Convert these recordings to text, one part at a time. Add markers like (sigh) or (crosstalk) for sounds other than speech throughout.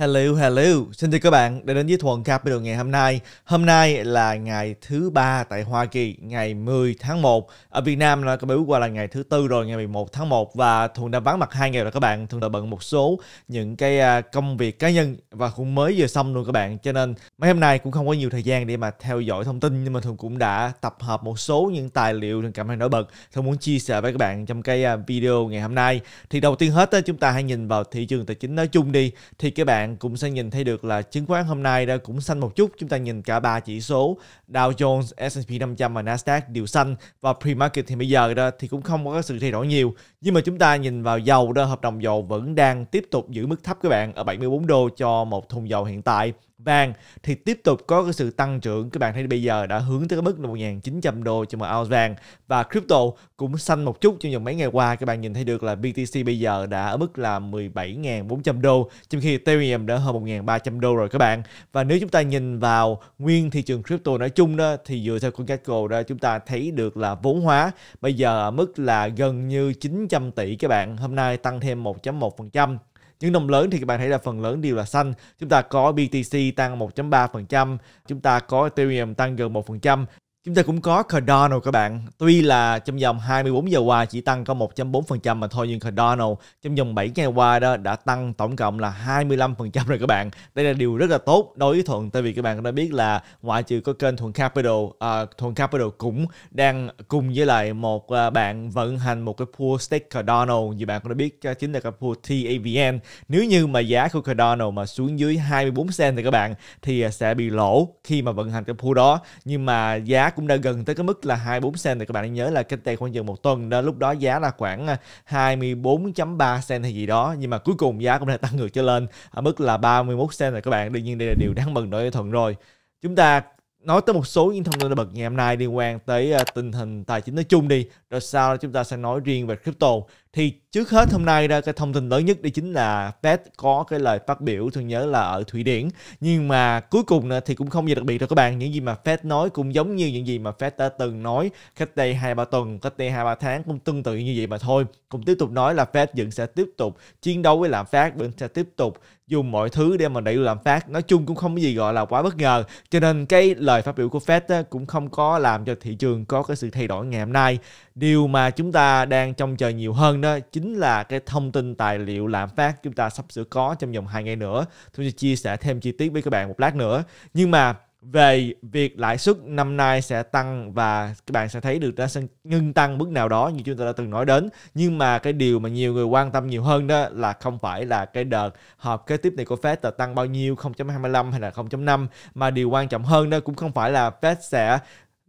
Hello, hello. Xin chào các bạn đã đến với Thuần Capital ngày hôm nay. Hôm nay là ngày thứ ba tại Hoa Kỳ, ngày 10 tháng 1. Ở Việt Nam là các bạn qua là ngày thứ tư rồi, ngày 11 tháng 1 và Thuần đã vắng mặt hai ngày rồi các bạn. Thuần đã bận một số những cái à, công việc cá nhân và cũng mới vừa xong luôn các bạn. Cho nên mấy hôm nay cũng không có nhiều thời gian để mà theo dõi thông tin nhưng mà Thuần cũng đã tập hợp một số những tài liệu Thuần cảm thấy nổi bật. Thuần muốn chia sẻ với các bạn trong cái à, video ngày hôm nay. Thì đầu tiên hết chúng ta hãy nhìn vào thị trường tài chính nói chung đi. Thì các bạn bạn cũng sẽ nhìn thấy được là chứng khoán hôm nay đã cũng xanh một chút. Chúng ta nhìn cả ba chỉ số Dow Jones, S&P 500 và Nasdaq đều xanh và pre-market thì bây giờ đó thì cũng không có sự thay đổi nhiều. Nhưng mà chúng ta nhìn vào dầu đó, hợp đồng dầu vẫn đang tiếp tục giữ mức thấp các bạn ở 74 đô cho một thùng dầu hiện tại vàng thì tiếp tục có cái sự tăng trưởng các bạn thấy bây giờ đã hướng tới cái mức là 1.900 đô cho một ounce vàng và crypto cũng xanh một chút trong vòng mấy ngày qua các bạn nhìn thấy được là BTC bây giờ đã ở mức là 17.400 đô trong khi Ethereum đã hơn 1.300 đô rồi các bạn và nếu chúng ta nhìn vào nguyên thị trường crypto nói chung đó thì dựa theo con CoinGecko đó chúng ta thấy được là vốn hóa bây giờ ở mức là gần như 900 tỷ các bạn hôm nay tăng thêm 1.1% những đồng lớn thì các bạn thấy là phần lớn đều là xanh. Chúng ta có BTC tăng 1.3%, chúng ta có Ethereum tăng gần 1%, Chúng ta cũng có Cardano các bạn. Tuy là trong vòng 24 giờ qua chỉ tăng có 1.4% mà thôi nhưng Cardano trong vòng 7 ngày qua đó đã tăng tổng cộng là 25% rồi các bạn. Đây là điều rất là tốt đối với Thuận tại vì các bạn đã biết là ngoại trừ có kênh Thuận Capital, à, Thuận Capital cũng đang cùng với lại một à, bạn vận hành một cái pool stake Cardano như bạn cũng đã biết chính là cái pool TAVN. Nếu như mà giá của Cardano mà xuống dưới 24 cent thì các bạn thì sẽ bị lỗ khi mà vận hành cái pool đó. Nhưng mà giá cũng đã gần tới cái mức là 24 cent rồi các bạn nhớ là cách đây khoảng chừng một tuần đó lúc đó giá là khoảng 24.3 à, cent hay gì đó nhưng mà cuối cùng giá cũng đã tăng ngược trở lên ở mức là 31 cent rồi các bạn đương nhiên đây là điều đáng mừng đối với Thuận rồi chúng ta nói tới một số những thông tin bật ngày hôm nay liên quan tới uh, tình hình tài chính nói chung đi rồi sau đó chúng ta sẽ nói riêng về crypto thì trước hết hôm nay ra cái thông tin lớn nhất đó chính là Fed có cái lời phát biểu tôi nhớ là ở Thụy Điển nhưng mà cuối cùng thì cũng không gì đặc biệt đâu các bạn những gì mà Fed nói cũng giống như những gì mà Fed đã từng nói cách đây hai ba tuần cách đây hai ba tháng cũng tương tự như vậy mà thôi cũng tiếp tục nói là Fed vẫn sẽ tiếp tục chiến đấu với lạm phát vẫn sẽ tiếp tục dùng mọi thứ để mà đẩy lạm phát nói chung cũng không có gì gọi là quá bất ngờ cho nên cái lời phát biểu của Fed cũng không có làm cho thị trường có cái sự thay đổi ngày hôm nay điều mà chúng ta đang trông chờ nhiều hơn đó chính là cái thông tin tài liệu lạm phát chúng ta sắp sửa có trong vòng hai ngày nữa tôi sẽ chia sẻ thêm chi tiết với các bạn một lát nữa nhưng mà về việc lãi suất năm nay sẽ tăng và các bạn sẽ thấy được nó sẽ ngưng tăng mức nào đó như chúng ta đã từng nói đến nhưng mà cái điều mà nhiều người quan tâm nhiều hơn đó là không phải là cái đợt họp kế tiếp này của Fed là tăng bao nhiêu 0.25 hay là 0.5 mà điều quan trọng hơn đó cũng không phải là Fed sẽ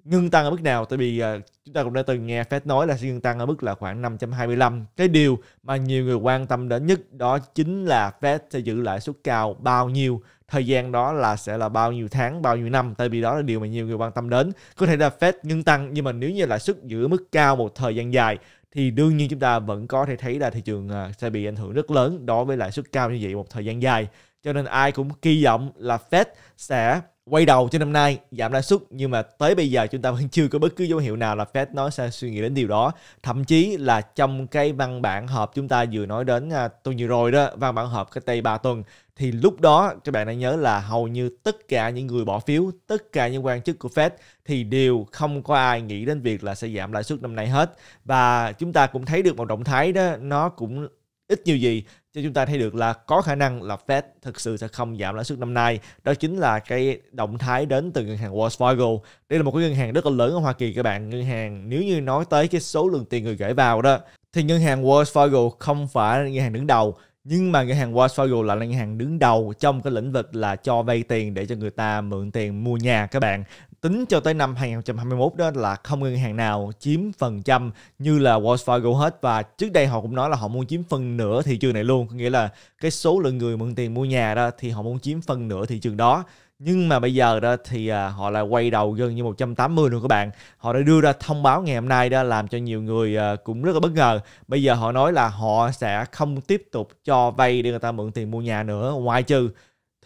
ngưng tăng ở mức nào tại vì ờ, chúng ta cũng đã từng nghe Fed nói là sẽ ngưng tăng ở mức là khoảng 5.25. Cái điều mà nhiều người quan tâm đến nhất đó chính là Fed sẽ giữ lãi suất cao bao nhiêu thời gian đó là sẽ là bao nhiêu tháng bao nhiêu năm tại vì đó là điều mà nhiều người quan tâm đến có thể là Fed ngưng tăng nhưng mà nếu như lãi suất giữ mức cao một thời gian dài thì đương nhiên chúng ta vẫn có thể thấy là thị trường à, sẽ bị ảnh hưởng rất lớn đối với lãi suất cao như vậy một thời gian dài cho nên ai cũng kỳ vọng là Fed sẽ quay đầu cho năm nay giảm lãi suất nhưng mà tới bây giờ chúng ta vẫn chưa có bất cứ dấu hiệu nào là Fed nói sẽ suy nghĩ đến điều đó thậm chí là trong cái văn bản họp chúng ta vừa nói đến à, tuần vừa rồi đó văn bản họp cái tây 3 tuần thì lúc đó các bạn đã nhớ là hầu như tất cả những người bỏ phiếu, tất cả những quan chức của Fed thì đều không có ai nghĩ đến việc là sẽ giảm lãi suất năm nay hết và chúng ta cũng thấy được một động thái đó nó cũng ít nhiều gì cho chúng ta thấy được là có khả năng là Fed thực sự sẽ không giảm lãi suất năm nay. Đó chính là cái động thái đến từ ngân hàng Wells Fargo. Đây là một cái ngân hàng rất là lớn ở Hoa Kỳ các bạn. Ngân hàng nếu như nói tới cái số lượng tiền người gửi vào đó thì ngân hàng Wells Fargo không phải ngân hàng đứng đầu nhưng mà ngân hàng Wells Fargo là ngân hàng đứng đầu trong cái lĩnh vực là cho vay tiền để cho người ta mượn tiền mua nhà các bạn tính cho tới năm 2021 đó là không ngân hàng nào chiếm phần trăm như là Wells Fargo hết và trước đây họ cũng nói là họ muốn chiếm phần nửa thị trường này luôn có nghĩa là cái số lượng người mượn tiền mua nhà đó thì họ muốn chiếm phần nửa thị trường đó nhưng mà bây giờ đó thì à, họ là quay đầu gần như 180 luôn các bạn họ đã đưa ra thông báo ngày hôm nay đó làm cho nhiều người à, cũng rất là bất ngờ bây giờ họ nói là họ sẽ không tiếp tục cho vay để người ta mượn tiền mua nhà nữa ngoài trừ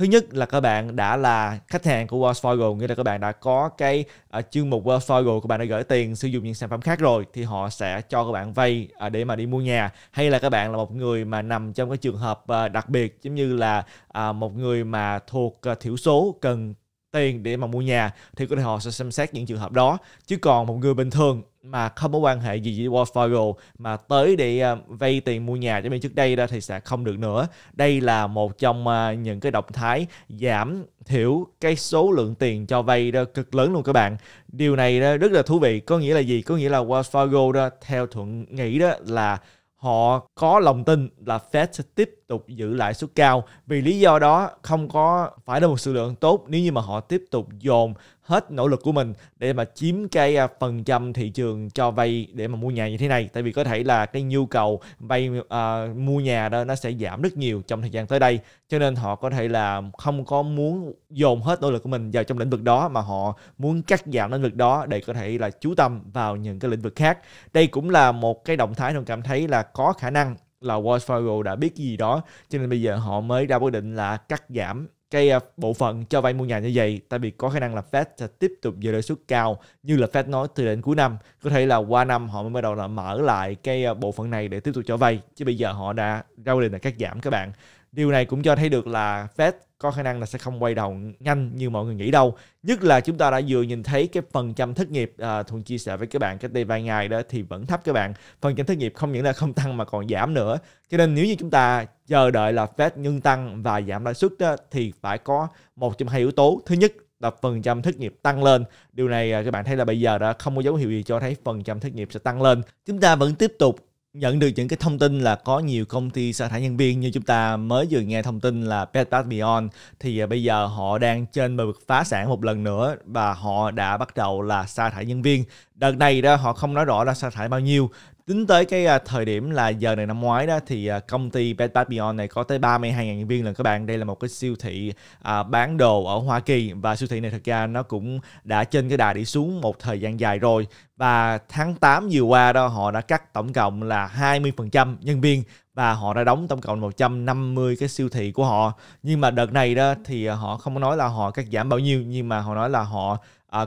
thứ nhất là các bạn đã là khách hàng của Wells Fargo nghĩa là các bạn đã có cái uh, chương mục Wells Fargo các bạn đã gửi tiền sử dụng những sản phẩm khác rồi thì họ sẽ cho các bạn vay uh, để mà đi mua nhà hay là các bạn là một người mà nằm trong cái trường hợp uh, đặc biệt giống như là uh, một người mà thuộc uh, thiểu số cần tiền để mà mua nhà thì có thể họ sẽ xem xét những trường hợp đó chứ còn một người bình thường mà không có quan hệ gì với Wells Fargo mà tới để ờ, vay tiền mua nhà cho mình trước đây ra thì sẽ không được nữa. Đây là một trong ờ, những cái động thái giảm thiểu cái số lượng tiền cho vay đó cực lớn luôn các bạn. Điều này đó rất là thú vị. Có nghĩa là gì? Có nghĩa là Wells Fargo đó theo thuận nghĩ đó là họ có lòng tin là Fed sẽ tiếp tục giữ lãi suất cao vì lý do đó không có phải là một sự lượng tốt nếu như mà họ tiếp tục dồn hết nỗ lực của mình để mà chiếm cái à, phần trăm thị trường cho vay để mà mua nhà như thế này tại vì có thể là cái nhu cầu vay uh, mua nhà đó nó sẽ giảm rất nhiều trong thời gian tới đây cho nên họ có thể là không có muốn dồn hết nỗ lực của mình vào trong lĩnh vực đó mà họ muốn cắt giảm lĩnh vực đó để có thể là chú tâm vào những cái lĩnh vực khác đây cũng là một cái động thái tôi cảm thấy là có khả năng là Wells Fargo đã biết gì đó cho nên bây giờ họ mới ra quyết định là cắt giảm cái à, bộ phận cho vay mua nhà như vậy tại vì có khả năng là Fed sẽ tiếp tục giữ lãi suất cao như là Fed nói từ đến cuối năm có thể là qua năm họ mới bắt đầu là mở lại cái à, bộ phận này để tiếp tục cho vay chứ bây giờ họ đã ra quy định là cắt giảm các bạn điều này cũng cho thấy được là Fed có khả năng là sẽ không quay đầu nhanh như mọi người nghĩ đâu nhất là chúng ta đã vừa nhìn thấy cái phần trăm thất nghiệp à, thuận chia sẻ với các bạn cách đây vài ngày đó thì vẫn thấp các bạn phần trăm thất nghiệp không những là không tăng mà còn giảm nữa cho nên nếu như chúng ta chờ đợi là Fed ngưng tăng và giảm lãi suất đó, thì phải có một trong hai yếu tố thứ nhất là phần trăm thất nghiệp tăng lên điều này à, các bạn thấy là bây giờ đã không có dấu hiệu gì cho thấy phần trăm thất nghiệp sẽ tăng lên chúng ta vẫn tiếp tục nhận được những cái thông tin là có nhiều công ty sa thải nhân viên như chúng ta mới vừa nghe thông tin là Bed Bath Beyond thì à, bây giờ họ đang trên bờ vực phá sản một lần nữa và họ đã bắt đầu là sa thải nhân viên đợt này đó họ không nói rõ là sa thải bao nhiêu tính tới cái à, thời điểm là giờ này năm ngoái đó thì à, công ty Bed Bath Beyond này có tới 32.000 nhân viên là các bạn đây là một cái siêu thị à, bán đồ ở Hoa Kỳ và siêu thị này thật ra nó cũng đã trên cái đà đi xuống một thời gian dài rồi và tháng 8 vừa qua đó họ đã cắt tổng cộng là 20% nhân viên và họ đã đóng tổng cộng 150 cái siêu thị của họ nhưng mà đợt này đó thì họ không nói là họ cắt giảm bao nhiêu nhưng mà họ nói là họ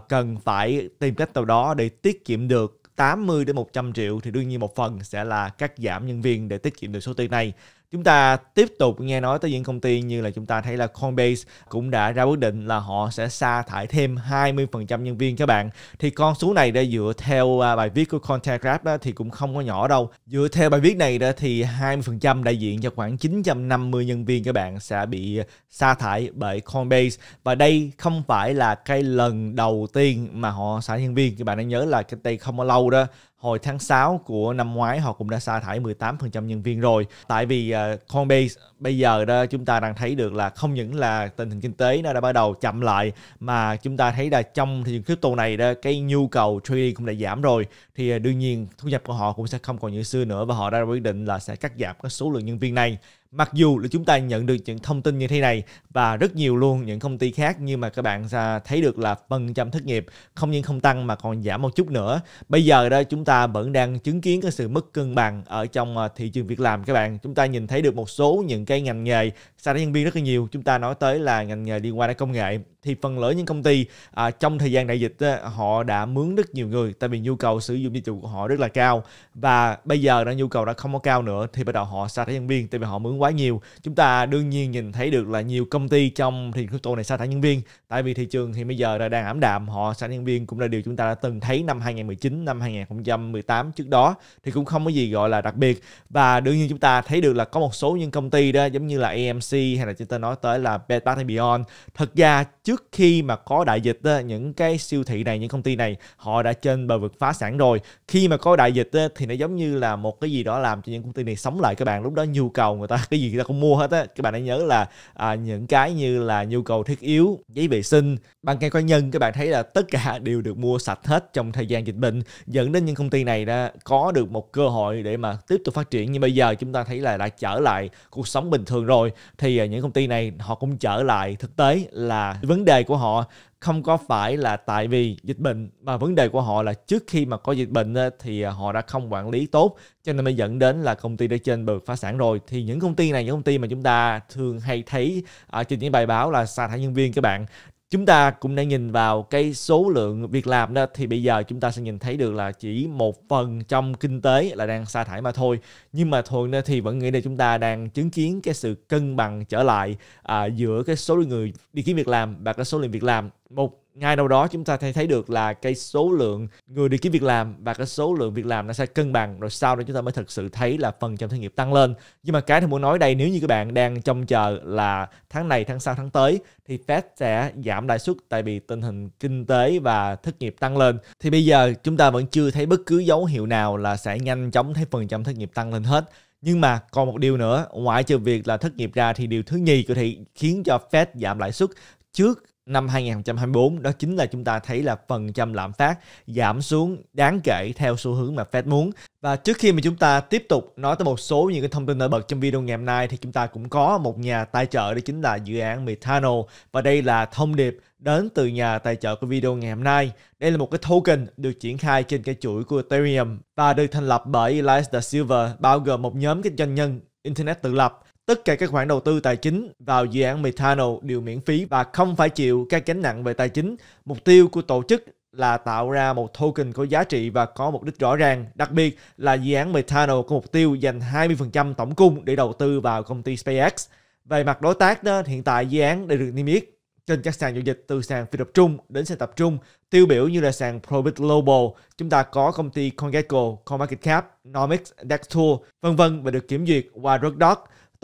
cần phải tìm cách nào đó để tiết kiệm được 80 đến 100 triệu thì đương nhiên một phần sẽ là cắt giảm nhân viên để tiết kiệm được số tiền này. Chúng ta tiếp tục nghe nói tới những công ty như là chúng ta thấy là Coinbase cũng đã ra quyết định là họ sẽ sa thải thêm 20% nhân viên các bạn. Thì con số này đã dựa theo à, bài viết của Contact Grab đó, thì cũng không có nhỏ đâu. Dựa theo bài viết này đó thì 20% đại diện cho khoảng 950 nhân viên các bạn sẽ bị sa thải bởi Coinbase và đây không phải là cái lần đầu tiên mà họ sa nhân viên các bạn đã nhớ là cách đây không có lâu đó hồi tháng 6 của năm ngoái họ cũng đã sa thải 18% nhân viên rồi. Tại vì uh, Coinbase bây giờ đó chúng ta đang thấy được là không những là tình hình kinh tế nó đã bắt đầu chậm lại mà chúng ta thấy là trong thị trường crypto này đó cái nhu cầu trading cũng đã giảm rồi thì à, đương nhiên thu nhập của họ cũng sẽ không còn như xưa nữa và họ đã quyết định là sẽ cắt giảm cái số lượng nhân viên này mặc dù là chúng ta nhận được những thông tin như thế này và rất nhiều luôn những công ty khác nhưng mà các bạn thấy được là phần trăm thất nghiệp không những không tăng mà còn giảm một chút nữa bây giờ đó chúng ta vẫn đang chứng kiến cái sự mất cân bằng ở trong à, thị trường việc làm các bạn chúng ta nhìn thấy được một số những cái ngành nghề sa thải nhân viên rất là nhiều chúng ta nói tới là ngành nghề liên quan đến công nghệ thì phần lớn những công ty à, trong thời gian đại dịch á, họ đã mướn rất nhiều người tại vì nhu cầu sử dụng dịch vụ của họ rất là cao và bây giờ đã nhu cầu đã không có cao nữa thì bắt đầu họ sa thải nhân viên tại vì họ mướn quá nhiều chúng ta đương nhiên nhìn thấy được là nhiều công ty trong thị trường crypto này sa thải nhân viên tại vì thị trường thì bây giờ đã đang ảm đạm họ sa nhân viên cũng là điều chúng ta đã từng thấy năm 2019 năm 2018 trước đó thì cũng không có gì gọi là đặc biệt và đương nhiên chúng ta thấy được là có một số những công ty đó giống như là AMC hay là chúng ta nói tới là Bed Bath Beyond thật ra trước trước khi mà có đại dịch những cái siêu thị này những công ty này họ đã trên bờ vực phá sản rồi khi mà có đại dịch thì nó giống như là một cái gì đó làm cho những công ty này sống lại các bạn lúc đó nhu cầu người ta (laughs) cái gì người ta cũng mua hết á các bạn hãy nhớ là à, những cái như là nhu cầu thiết yếu giấy vệ sinh băng keo cá nhân các bạn thấy là tất cả (laughs) đều được mua sạch hết trong thời gian dịch bệnh dẫn đến những công ty này đã có được một cơ hội để mà tiếp tục phát triển nhưng bây giờ chúng ta thấy là đã trở lại cuộc sống bình thường rồi thì à, những công ty này họ cũng trở lại thực tế là vấn vấn đề của họ không có phải là tại vì dịch bệnh mà vấn đề của họ là trước khi mà có dịch bệnh thì họ đã không quản lý tốt cho nên mới dẫn đến là công ty đã trên bờ phá sản rồi thì những công ty này những công ty mà chúng ta thường hay thấy ở trên những bài báo là sa thải nhân viên các bạn chúng ta cũng đã nhìn vào cái số lượng việc làm đó thì bây giờ chúng ta sẽ nhìn thấy được là chỉ một phần trong kinh tế là đang sa thải mà thôi nhưng mà thôi thì vẫn nghĩ là chúng ta đang chứng kiến cái sự cân bằng trở lại à, giữa cái số lượng người đi kiếm việc làm và cái số lượng việc làm một ngày nào đó chúng ta thấy được là cái số lượng người đi kiếm việc làm và cái số lượng việc làm nó sẽ cân bằng rồi sau đó chúng ta mới thực sự thấy là phần trăm thất nghiệp tăng lên nhưng mà cái thì muốn nói đây nếu như các bạn đang trông chờ là tháng này tháng sau tháng tới thì Fed sẽ giảm lãi suất tại vì tình hình kinh tế và thất nghiệp tăng lên thì bây giờ chúng ta vẫn chưa thấy bất cứ dấu hiệu nào là sẽ nhanh chóng thấy phần trăm thất nghiệp tăng lên hết nhưng mà còn một điều nữa, ngoại trừ việc là thất nghiệp ra thì điều thứ nhì có thể khiến cho Fed giảm lãi suất trước năm 2024 đó chính là chúng ta thấy là phần trăm lạm phát giảm xuống đáng kể theo xu hướng mà Fed muốn. Và trước khi mà chúng ta tiếp tục nói tới một số những cái thông tin nổi bật trong video ngày hôm nay thì chúng ta cũng có một nhà tài trợ đó chính là dự án Metano và đây là thông điệp đến từ nhà tài trợ của video ngày hôm nay. Đây là một cái token được triển khai trên cái chuỗi của Ethereum và được thành lập bởi Elias Da Silva bao gồm một nhóm các doanh nhân Internet tự lập Tất cả các khoản đầu tư tài chính vào dự án Methano đều miễn phí và không phải chịu các gánh nặng về tài chính. Mục tiêu của tổ chức là tạo ra một token có giá trị và có mục đích rõ ràng. Đặc biệt là dự án Methano có mục tiêu dành 20% tổng cung để đầu tư vào công ty SpaceX. Về mặt đối tác, đó, hiện tại dự án đã được niêm yết trên các sàn giao dịch từ sàn phi tập trung đến sàn tập trung, tiêu biểu như là sàn Probit Global, chúng ta có công ty CoinGecko, CoinMarketCap, Nomics, DexTool, vân vân và được kiểm duyệt qua Drugdog.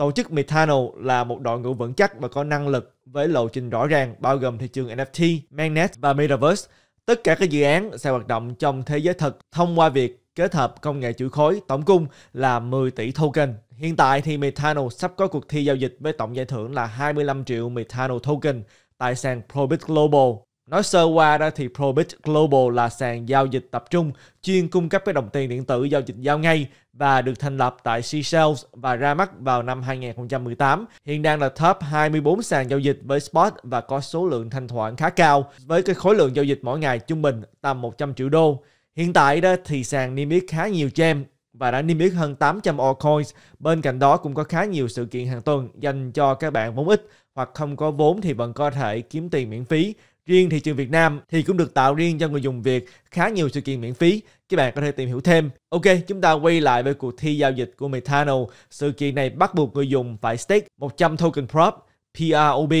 Tổ chức Metano là một đội ngũ vững chắc và có năng lực với lộ trình rõ ràng bao gồm thị trường NFT, Magnet và Metaverse. Tất cả các dự án sẽ hoạt động trong thế giới thực thông qua việc kết hợp công nghệ chuỗi khối tổng cung là 10 tỷ token. Hiện tại thì Metano sắp có cuộc thi giao dịch với tổng giải thưởng là 25 triệu Metano token tại sàn Probit Global Nói sơ qua đó thì Probit Global là sàn giao dịch tập trung chuyên cung cấp cái đồng tiền điện tử giao dịch giao ngay và được thành lập tại Seychelles và ra mắt vào năm 2018. Hiện đang là top 24 sàn giao dịch với spot và có số lượng thanh khoản khá cao với cái khối lượng giao dịch mỗi ngày trung bình tầm 100 triệu đô. Hiện tại đó thì sàn niêm yết khá nhiều gem và đã niêm yết hơn 800 altcoins. Bên cạnh đó cũng có khá nhiều sự kiện hàng tuần dành cho các bạn vốn ít hoặc không có vốn thì vẫn có thể kiếm tiền miễn phí Riêng thị trường Việt Nam thì cũng được tạo riêng cho người dùng Việt khá nhiều sự kiện miễn phí. Các bạn có thể tìm hiểu thêm. Ok, chúng ta quay lại với cuộc thi giao dịch của Methano. Sự kiện này bắt buộc người dùng phải stake 100 token prop, PROB.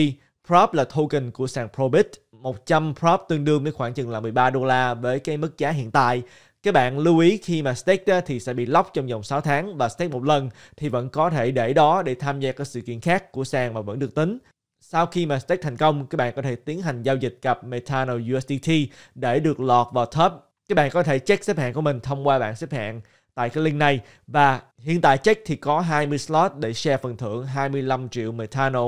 Prop là token của sàn Probit. 100 prop tương đương với khoảng chừng là 13 đô la với cái mức giá hiện tại. Các bạn lưu ý khi mà stake thì sẽ bị lock trong vòng 6 tháng và stake một lần thì vẫn có thể để đó để tham gia các sự kiện khác của sàn mà vẫn được tính sau khi mà stake thành công, các bạn có thể tiến hành giao dịch cặp Metano USDT để được lọt vào top. Các bạn có thể check xếp hạng của mình thông qua bảng xếp hạng tại cái link này và hiện tại check thì có 20 slot để share phần thưởng 25 triệu Metano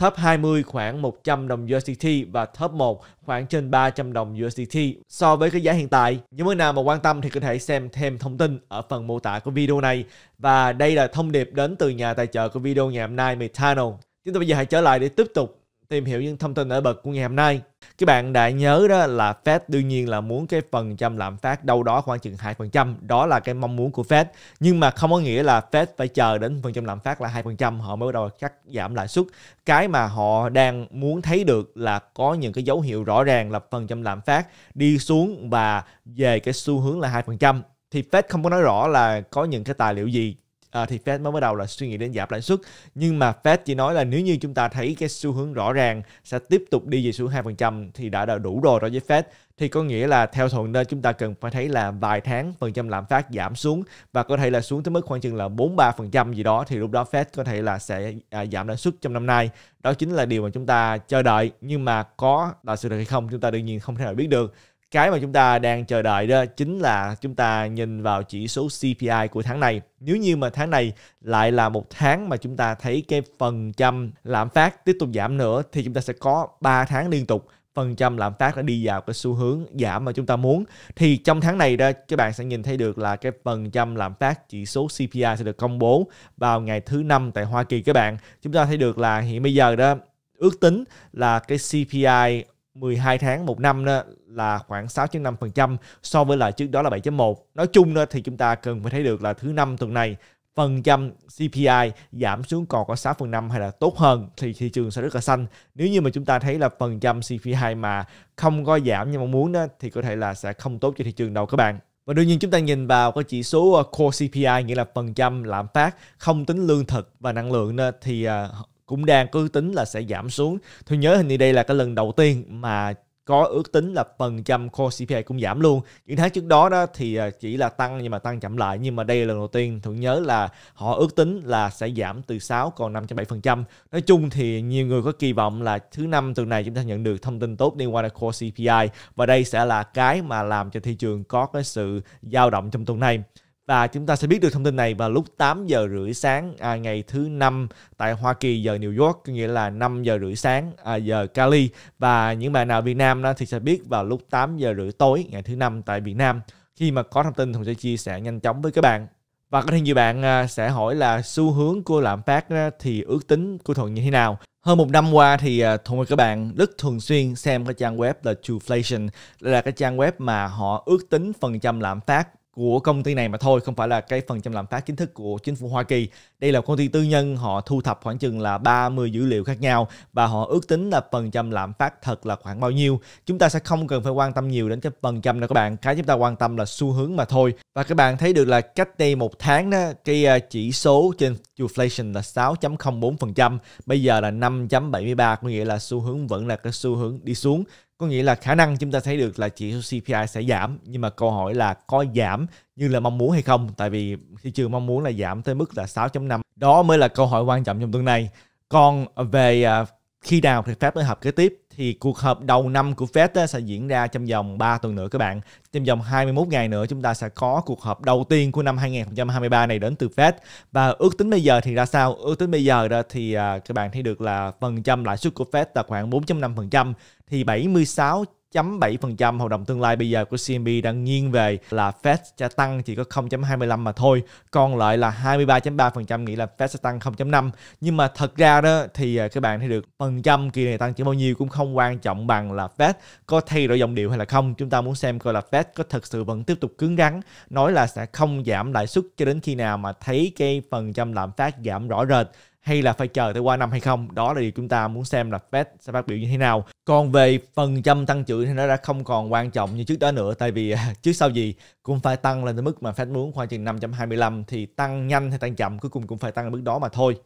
Top 20 khoảng 100 đồng USDT và top 1 khoảng trên 300 đồng USDT so với cái giá hiện tại. Những người nào mà quan tâm thì có thể xem thêm thông tin ở phần mô tả của video này. Và đây là thông điệp đến từ nhà tài trợ của video ngày hôm nay Metano. Chúng ta bây giờ hãy trở lại để tiếp tục tìm hiểu những thông tin nổi bật của ngày hôm nay. Các bạn đã nhớ đó là Fed đương nhiên là muốn cái phần trăm lạm phát đâu đó khoảng chừng 2%, đó là cái mong muốn của Fed. Nhưng mà không có nghĩa là Fed phải chờ đến phần trăm lạm phát là 2% họ mới bắt đầu cắt giảm lãi suất. Cái mà họ đang muốn thấy được là có những cái dấu hiệu rõ ràng là phần trăm lạm phát đi xuống và về cái xu hướng là 2% thì Fed không có nói rõ là có những cái tài liệu gì à, thì Fed mới bắt đầu là suy nghĩ đến giảm lãi suất nhưng mà Fed chỉ nói là nếu như chúng ta thấy cái xu hướng rõ ràng sẽ tiếp tục đi về xuống 2% thì đã, đã đủ rồi đối với Fed thì có nghĩa là theo thuận nên chúng ta cần phải thấy là vài tháng phần trăm lạm phát giảm xuống và có thể là xuống tới mức khoảng chừng là 43% gì đó thì lúc đó Fed có thể là sẽ à, giảm lãi suất trong năm nay. Đó chính là điều mà chúng ta chờ đợi nhưng mà có là sự thật hay không chúng ta đương nhiên không thể nào biết được cái mà chúng ta đang chờ đợi đó chính là chúng ta nhìn vào chỉ số CPI của tháng này. Nếu như mà tháng này lại là một tháng mà chúng ta thấy cái phần trăm lạm phát tiếp tục giảm nữa thì chúng ta sẽ có 3 tháng liên tục phần trăm lạm phát đã đi vào cái xu hướng giảm mà chúng ta muốn thì trong tháng này đó các bạn sẽ nhìn thấy được là cái phần trăm lạm phát chỉ số CPI sẽ được công bố vào ngày thứ năm tại Hoa Kỳ các bạn chúng ta thấy được là hiện bây giờ đó ước tính là cái CPI 12 tháng một năm đó là khoảng 6.5% so với là trước đó là 7.1. Nói chung đó thì chúng ta cần phải thấy được là thứ năm tuần này phần trăm CPI giảm xuống còn có 6 phần 5 hay là tốt hơn thì thị trường sẽ rất là xanh. Nếu như mà chúng ta thấy là phần trăm CPI mà không có giảm như mong muốn đó, thì có thể là sẽ không tốt cho thị trường đâu các bạn. Và đương nhiên chúng ta nhìn vào cái chỉ số ờ, Core CPI nghĩa là phần trăm lạm phát không tính lương thực và năng lượng đó, thì ờ, cũng đang có ước tính là sẽ giảm xuống. Tôi nhớ hình như đây là cái lần đầu tiên mà có ước tính là phần trăm core CPI cũng giảm luôn. Những tháng trước đó đó thì à, chỉ là tăng nhưng mà tăng chậm lại nhưng mà đây là lần đầu tiên Thuận nhớ là họ ước tính là sẽ giảm từ 6 còn 5.7%. Nói chung thì nhiều người có kỳ vọng là thứ năm tuần này chúng ta nhận được thông tin tốt liên quan đến core CPI và đây sẽ là cái mà làm cho thị trường có cái sự dao động trong tuần này. Và chúng ta sẽ biết được thông tin này vào lúc 8 giờ rưỡi sáng à, ngày thứ năm tại Hoa Kỳ giờ New York, có nghĩa là 5 giờ rưỡi sáng à, giờ Cali. Và những bạn nào Việt Nam đó thì sẽ biết vào lúc 8 giờ rưỡi tối ngày thứ năm tại Việt Nam. Khi mà có thông tin, Hùng sẽ chia sẻ nhanh chóng với các bạn. Và có thể nhiều bạn à, sẽ hỏi là xu hướng của lạm phát thì ước tính của Thuận như thế nào? Hơn một năm qua thì à, Thuận với các bạn rất thường xuyên xem cái trang web là Truflation Đây là cái trang web mà họ ước tính phần trăm lạm phát của công ty này mà thôi không phải là cái phần trăm lạm phát chính thức của chính phủ Hoa Kỳ đây là công ty tư nhân họ thu thập khoảng chừng là 30 dữ liệu khác nhau và họ ước tính là phần trăm lạm phát thật là khoảng bao nhiêu chúng ta sẽ không cần phải quan tâm nhiều đến cái phần trăm này các bạn cái chúng ta quan tâm là xu hướng mà thôi và các bạn thấy được là cách đây một tháng đó cái à, chỉ số trên inflation là 6.04% bây giờ là 5.73 có nghĩa là xu hướng vẫn là cái xu hướng đi xuống có nghĩa là khả năng chúng ta thấy được là chỉ số CPI sẽ giảm nhưng mà câu hỏi là có giảm như là mong muốn hay không tại vì thị trường mong muốn là giảm tới mức là 6.5 đó mới là câu hỏi quan trọng trong tuần này còn về à, khi nào thì phép mới hợp kế tiếp thì cuộc họp đầu năm của Fed sẽ diễn ra trong vòng 3 tuần nữa các bạn. Trong vòng 21 ngày nữa chúng ta sẽ có cuộc họp đầu tiên của năm 2023 này đến từ Fed. Và ước tính bây giờ thì ra sao? Ước tính bây giờ đó thì à, các bạn thấy được là phần trăm lãi suất của Fed là khoảng 4.5% thì 76 0.7%. Hội đồng tương lai bây giờ của CMB đang nghiêng về là Fed sẽ tăng chỉ có 0.25 mà thôi. Còn lại là 23.3% nghĩ là Fed sẽ tăng 0.5. Nhưng mà thật ra đó thì à, các bạn thấy được phần trăm kỳ này tăng chỉ bao nhiêu cũng không quan trọng bằng là Fed có thay đổi dòng điệu hay là không. Chúng ta muốn xem coi là Fed có thật sự vẫn tiếp tục cứng rắn nói là sẽ không giảm lãi suất cho đến khi nào mà thấy cái phần trăm lạm phát giảm rõ rệt hay là phải chờ tới qua năm hay không đó là điều chúng ta muốn xem là Fed sẽ phát biểu như thế nào còn về phần trăm tăng trưởng thì nó đã không còn quan trọng như trước đó nữa tại vì trước à, (laughs) sau gì cũng phải tăng lên tới mức mà Fed muốn khoảng chừng 5.25 thì tăng nhanh hay tăng chậm cuối cùng cũng phải tăng ở mức đó mà thôi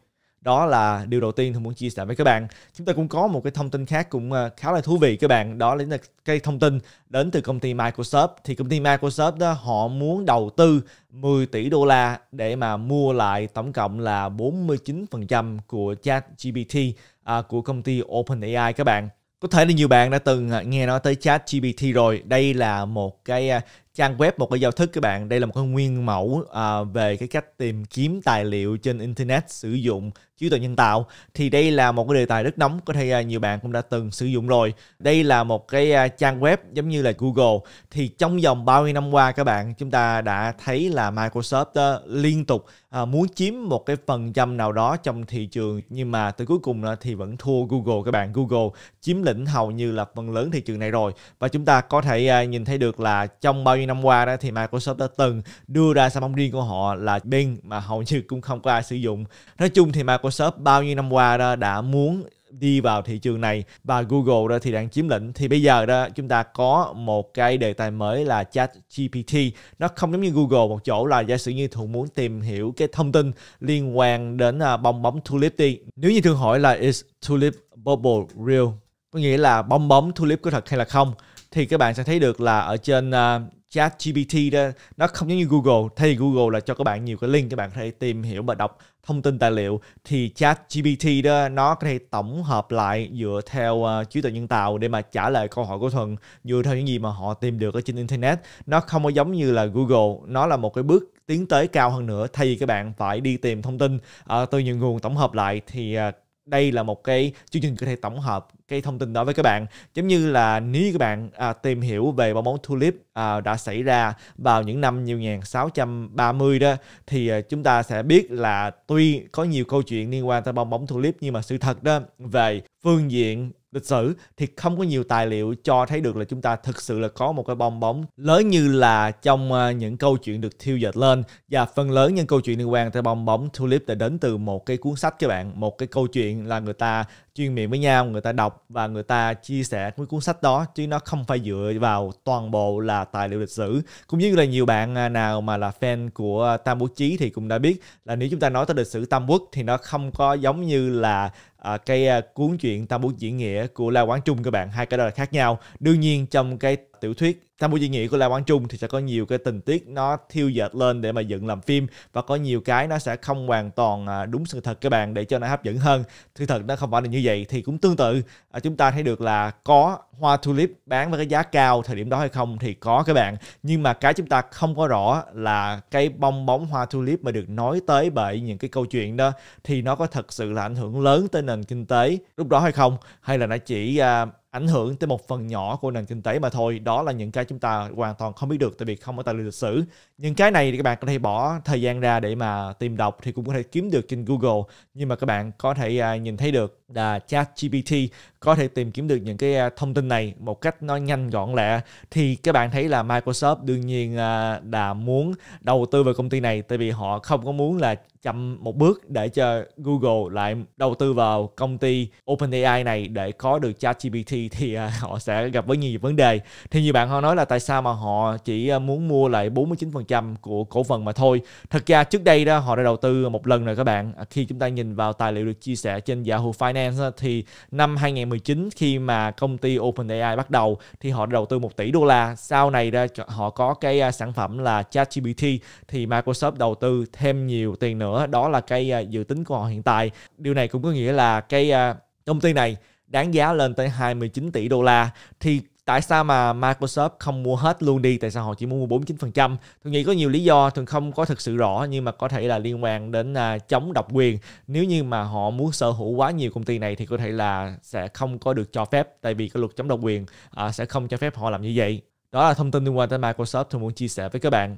đó là điều đầu tiên tôi muốn chia sẻ với các bạn chúng ta cũng có một cái thông tin khác cũng ờ, khá là thú vị các bạn đó là cái thông tin đến từ công ty Microsoft thì công ty Microsoft đó họ muốn đầu tư 10 tỷ đô la để mà mua lại tổng cộng là 49% của chat GPT à, của công ty OpenAI các bạn có thể là nhiều bạn đã từng à, nghe nói tới chat GPT rồi đây là một cái à, trang web một cái giao thức các bạn đây là một cái nguyên mẫu à, về cái cách tìm kiếm tài liệu trên internet sử dụng trí tuệ nhân tạo thì đây là một cái đề tài rất nóng có thể à, nhiều bạn cũng đã từng sử dụng rồi đây là một cái à, trang web giống như là Google thì trong vòng bao nhiêu năm qua các bạn chúng ta đã thấy là Microsoft ờ, liên tục à, muốn chiếm một cái phần trăm nào đó trong thị trường nhưng mà tới cuối cùng ờ, thì vẫn thua Google các bạn Google chiếm lĩnh hầu như là phần lớn thị trường này rồi và chúng ta có thể nhìn thấy được là trong bao nhiêu năm qua đó thì Microsoft đã từng đưa ra sản phẩm riêng của họ là Bing mà hầu như cũng không có ai sử dụng nói chung thì Microsoft Microsoft bao nhiêu năm qua đó đã muốn đi vào thị trường này và Google đó thì đang chiếm lĩnh thì bây giờ đó chúng ta có một cái đề tài mới là chat GPT nó không giống như Google một chỗ là giả sử như thường muốn tìm hiểu cái thông tin liên quan đến à, bong bóng tulip đi nếu như thường hỏi là is tulip bubble real có nghĩa là bong bóng tulip có thật hay là không thì các bạn sẽ thấy được là ở trên uh, chat GPT đó nó không giống như Google thay vì Google là cho các bạn nhiều cái link các bạn có thể tìm hiểu và đọc thông tin tài liệu thì chat GPT đó nó có thể tổng hợp lại dựa theo uh, trí tuệ nhân tạo để mà trả lời câu hỏi của Thuận dựa theo những gì mà họ tìm được ở trên internet nó không có giống như là Google nó là một cái bước tiến tới cao hơn nữa thay vì các bạn phải đi tìm thông tin uh, từ nhiều nguồn tổng hợp lại thì uh, đây là một cái chương trình có thể tổng hợp cái thông tin đó với các bạn giống như là nếu các bạn à, tìm hiểu về bong bóng tulip à, đã xảy ra vào những năm nhiều 1630 đó thì à, chúng ta sẽ biết là tuy có nhiều câu chuyện liên quan tới bong bóng tulip nhưng mà sự thật đó về phương diện lịch sử thì không có nhiều tài liệu cho thấy được là chúng ta thực sự là có một cái bong bóng lớn như là trong ờ, những câu chuyện được thiêu dệt lên và phần lớn những câu chuyện liên quan tới bong bóng tulip đã đến từ một cái cuốn sách các bạn một cái câu chuyện là người ta chuyên miệng với nhau người ta đọc và người ta chia sẻ với cuốn sách đó chứ nó không phải dựa vào toàn bộ là tài liệu lịch sử cũng như là nhiều bạn à, nào mà là fan của Tam Quốc Chí thì cũng đã biết là nếu chúng ta nói tới lịch sử Tam Quốc thì nó không có giống như là à, cái à, cuốn truyện Tam Quốc Diễn Nghĩa của La Quán Trung các bạn hai cái đó là khác nhau đương nhiên trong cái tiểu thuyết tham mưu diễn nghĩa của Lai Quang Trung thì sẽ có nhiều cái tình tiết nó thiêu dệt lên để mà dựng làm phim và có nhiều cái nó sẽ không hoàn toàn à, đúng sự thật các bạn để cho nó hấp dẫn hơn sự thật nó không phải là như vậy thì cũng tương tự à, chúng ta thấy được là có hoa tulip bán với cái giá cao thời điểm đó hay không thì có các bạn nhưng mà cái chúng ta không có rõ là cái bong bóng hoa tulip mà được nói tới bởi những cái câu chuyện đó thì nó có thật sự là ảnh hưởng lớn tới nền kinh tế lúc đó hay không hay là nó chỉ à, ảnh hưởng tới một phần nhỏ của nền kinh tế mà thôi đó là những cái chúng ta hoàn toàn không biết được tại vì không có tài liệu lịch sử những cái này thì các bạn có thể bỏ thời gian ra để mà tìm đọc thì cũng có thể kiếm được trên Google nhưng mà các bạn có thể à, nhìn thấy được là ChatGPT có thể tìm kiếm được những cái à, thông tin này một cách nó nhanh gọn lẹ thì các bạn thấy là Microsoft đương nhiên đã à, muốn đầu tư vào công ty này tại vì họ không có muốn là chậm một bước để cho Google lại đầu tư vào công ty OpenAI này để có được ChatGPT thì à, (laughs) họ sẽ gặp với nhiều vấn đề. Thì nhiều bạn họ nói là tại sao mà họ chỉ muốn mua lại 49% của cổ phần mà thôi. Thật ra trước đây đó họ đã đầu tư một lần rồi các bạn. Khi chúng ta nhìn vào tài liệu được chia sẻ trên Yahoo Finance Binance thì năm 2019 khi mà công ty OpenAI bắt đầu thì họ đầu tư 1 tỷ đô la. Sau này ra họ có cái à, sản phẩm là ChatGPT thì Microsoft đầu tư thêm nhiều tiền nữa, đó là cái à, dự tính của họ hiện tại. Điều này cũng có nghĩa là cái à, công ty này đáng giá lên tới 29 tỷ đô la thì tại sao mà Microsoft không mua hết luôn đi tại sao họ chỉ mua 49% tôi nghĩ có nhiều lý do thường không có thực sự rõ nhưng mà có thể là liên quan đến à, chống độc quyền nếu như mà họ muốn sở hữu quá nhiều công ty này thì có thể là sẽ không có được cho phép tại vì cái luật chống độc quyền à, sẽ không cho phép họ làm như vậy đó là thông tin liên quan tới Microsoft tôi muốn chia sẻ với các bạn